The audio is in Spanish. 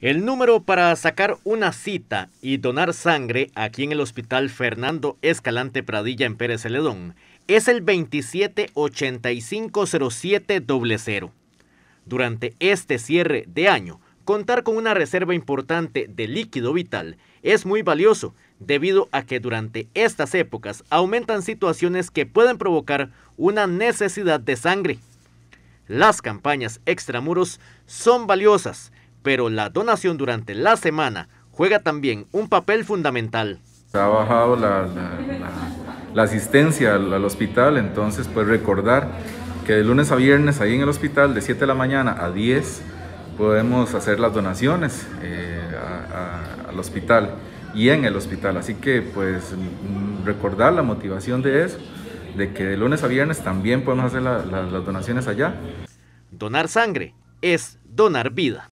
El número para sacar una cita y donar sangre aquí en el Hospital Fernando Escalante Pradilla en Pérez Celedón es el 27850700. Durante este cierre de año, contar con una reserva importante de líquido vital es muy valioso debido a que durante estas épocas aumentan situaciones que pueden provocar una necesidad de sangre. Las campañas extramuros son valiosas pero la donación durante la semana juega también un papel fundamental. Ha bajado la, asistencia al, hospital, entonces pues recordar que de lunes a viernes ahí en el hospital de 7 de la mañana a 10 podemos hacer las donaciones eh, al hospital y en el hospital. Así que pues recordar la motivación de eso, de que de lunes a viernes también podemos hacer las donaciones allá. Donar sangre es donar vida.